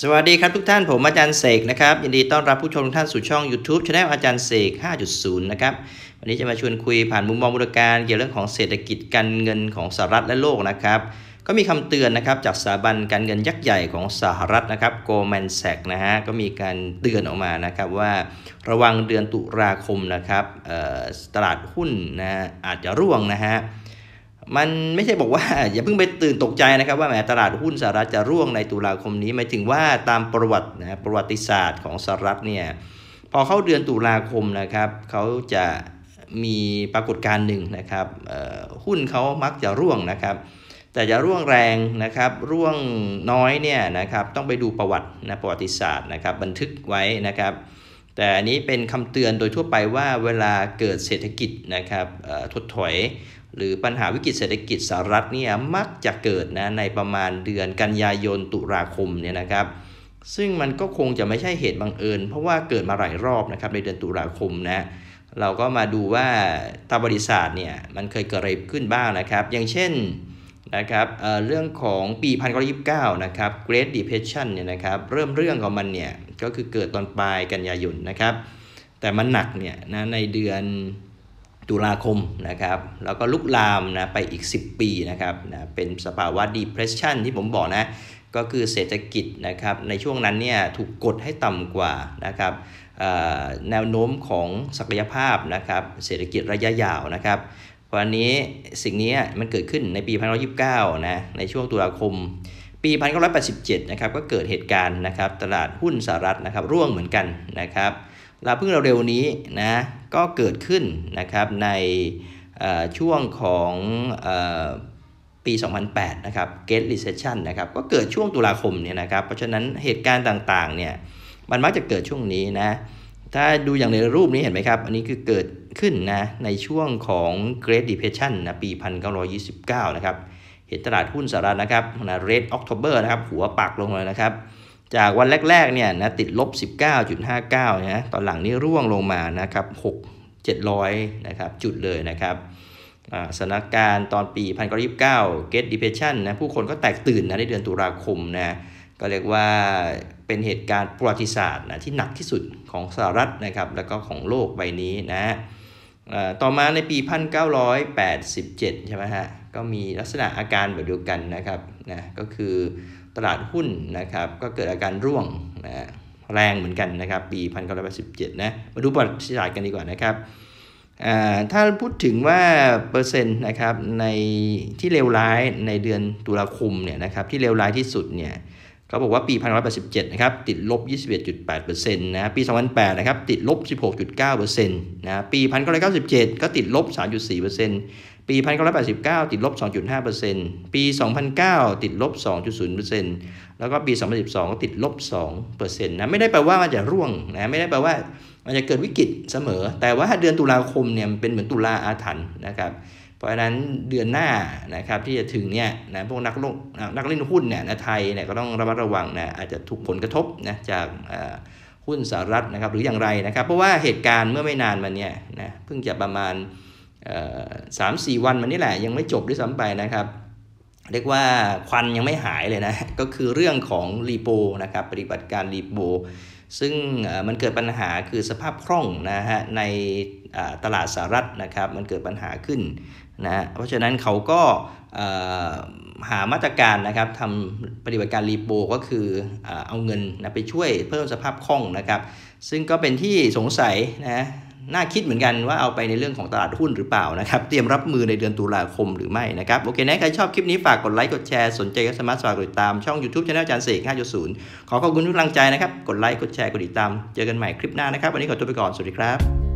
สวัสดีครับทุกท่านผมอาจารย์เสกนะครับยินดีต้อนรับผู้ชมทุกท่านสู่ช่อง YouTube c h anel อาจารย์เสก 5.0นะครับวันนี้จะมาชวนคุยผ่านมุมมองบูรการเกี่ยวเรื่องของเศรษฐกิจการเงินของสหรัฐและโลกนะครับ ก็มีคำเตือนนะครับจากสถาบันการเงินยักษ์ใหญ่ของสหรัฐนะครับ Goldman Sachs นะฮะก็มีการเตือนออกมานะครับว่าระวังเดือนตุลาคมนะครับตลาดหุ้นนะอาจจะร่วงนะฮะมันไม่ใช่บอกว่าอย่าเพิ่งไปตื่นตกใจนะครับ ว่าแหมตลาดหุ้นสหรัฐจะร่วงในตุลาคมนี้หมายถึงว่าตามประวัตินะประวัติศาสตร์ของสหรัฐเนี่ยพอเข้าเดือนตุลาคมนะครับเขาจะมีปรากฏการณ์หนึ่งนะครับหุ้นเขามักจะร่วงนะครับ แต่จะร่วงแรงนะครับร่วงน้อยเนี่ยนะครับต้องไปดูประวัตินะประวัติศาสตร์นะครับบันทึกไว้นะครับ แต่อันนี้เป็นคำเตือนโดยทั่วไปว่าเวลาเกิดเศรษฐกิจนะครับถดถอยหรือปัญหาวิกฤตเศรษฐกิจสหรัฐเนี่ยมักจะเกิดนะในประมาณเดือนกันยายนตุลาคมเนี่ยนะครับ ซึ่งมันก็คงจะไม่ใช่เหตุบังเอิญเพราะว่าเกิดมาหลายรอบนะครับในเดือนตุลาคมนะเราก็มาดูว่าตาบริษัทเนี่ยมันเคยเกิดอะไรขึ้นบ้างนะครับ อย่างเช่นนะครับเเรื่องของปี1929นะครับ Great Depression เนี่ยนะครับเริ่มเรื่องของมันเนี่ยก็คือเกิดตอนปลายกันยายนนะครับ แต่มันหนักเนี่ยนะในเดือนตุลาคมนะครับแล้วก็ลุกลามนะไปอีก 10 ปีนะครับนะเป็นสภาวะ depression ที่ผมบอกนะก็คือเศรษฐกิจนะครับในช่วงนั้นเนี่ยถูกกดให้ต่ำกว่านะครับแนวโน้มของศักยภาพนะครับ เศรษฐกิจระยะยาวนะครับวันนี้สิ่งนี้มันเกิดขึ้นในปี 1929 นะในช่วงตุลาคม ปี 1987 นะครับก็เกิดเหตุการณ์นะครับตลาดหุ้นสหรัฐนะครับร่วงเหมือนกันนะครับละเพิ่งเร็วๆนี้นะ ก็เกิดขึ้นนะครับในช่วงของปี 2008 นะครับ Great Recession นะครับ ก็เกิดช่วงตุลาคมเนี่ยนะครับ เพราะฉะนั้นเหตุการณ์ต่างๆ เนี่ย มันมักจะเกิดช่วงนี้นะ ถ้าดูอย่างในรูปนี้เห็นไหมครับ อันนี้คือเกิดขึ้นนะ ในช่วงของ Great Depression นะปี 1929 นะครับ เหตุตลาดหุ้นสหรัฐนะครับนะ Red October นะครับ หัวปักลงเลยนะครับจากวันแรกๆเนี่ยนะติดลบ 19.59นะตอนหลังนี่ร่วงลงมานะครับ6 700นะครับจุดเลยนะครับสถานการณ์ตอนปี1929 g e t Depression นะผู้คนก็แตกตื่นนะในเดือนตุลาคมนะก็เรียกว่าเป็นเหตุการณ์ประวัติศาสตร์นะที่หนักที่สุดของสหรัฐนะครับแล้วก็ของโลกใบนี้นะต่อมาในปี 1987 ใช่ไหมฮะก็มีลักษณะอาการแบบเดียวกันนะครับ นะ ก็คือตลาดหุ้นนะครับ ก็เกิดอาการร่วงนะ แรงเหมือนกันนะครับ ปี1987นะ มาดูประวัติศาสตร์กันดีกว่านะครับถ้าพูดถึงว่าเปอร์เซ็นต์นะครับ ในที่เลวร้ายในเดือนตุลาคมเนี่ยนะครับ ที่เลวร้ายที่สุดเนี่ย เขาบอกว่าปี1987นะครับ ติดลบ 21.8%นะ ปี 2008นะครับ ติดลบ 16.9%นะ ปี1997ก็ติดลบ 3.4%ปี 1989 ติดลบ2.5%ปี 2009ติดลบ2.0%แล้วก็ปี 2012ก็ติดลบ2%นะ ไม่ได้แปลว่ามันจะร่วงนะ ไม่ได้แปลว่ามันจะเกิดวิกฤตเสมอ แต่ว่าเดือนตุลาคมเนี่ยเป็นเหมือนตุลาอาถรรพ์นะครับ เพราะฉะนั้นเดือนหน้านะครับที่จะถึงเนี่ยนะ พวกนักลง นักเล่นหุ้นเนี่ยนะ ไทยเนี่ยก็ต้องระมัดระวังนะ อาจจะถูกผลกระทบนะจากหุ้นสหรัฐนะครับ หรืออย่างไรนะครับ เพราะว่าเหตุการณ์เมื่อไม่นานมาเนี่ยนะ เพิ่งจะประมาณสามสี่วันมันนี่แหละยังไม่จบด้วยซ้ำไปนะครับเรียกว่าควันยังไม่หายเลยนะก็คือเรื่องของรีโปนะครับปฏิบัติการรีโปซึ่งมันเกิดปัญหาคือสภาพคล่องนะฮะในตลาดสหรัฐนะครับ มันเกิดปัญหาขึ้นนะเพราะฉะนั้นเขาก็หามาตรการนะครับทำปฏิบัติการรีโปก็คือเอาเงินนะไปช่วยเพิ่มสภาพคล่องนะครับ ซึ่งก็เป็นที่สงสัยนะน่าคิดเหมือนกันว่าเอาไปในเรื่องของตลาดหุ้นหรือเปล่านะครับ เตรียมรับมือในเดือนตุลาคมหรือไม่นะครับ โอเคนะใครชอบคลิปนี้ฝากกดไลค์กดแชร์สนใจก็สามารถฝากกดติดตาม ช่อง YouTube Channel อาจารย์เสก5.0 ขอขอบคุณทุกกำลังใจนะครับ กดไลค์ กดแชร์กดติดตาม เจอกันใหม่คลิปหน้านะครับวันนี้ขอตัวไปก่อนสวัสดีครับ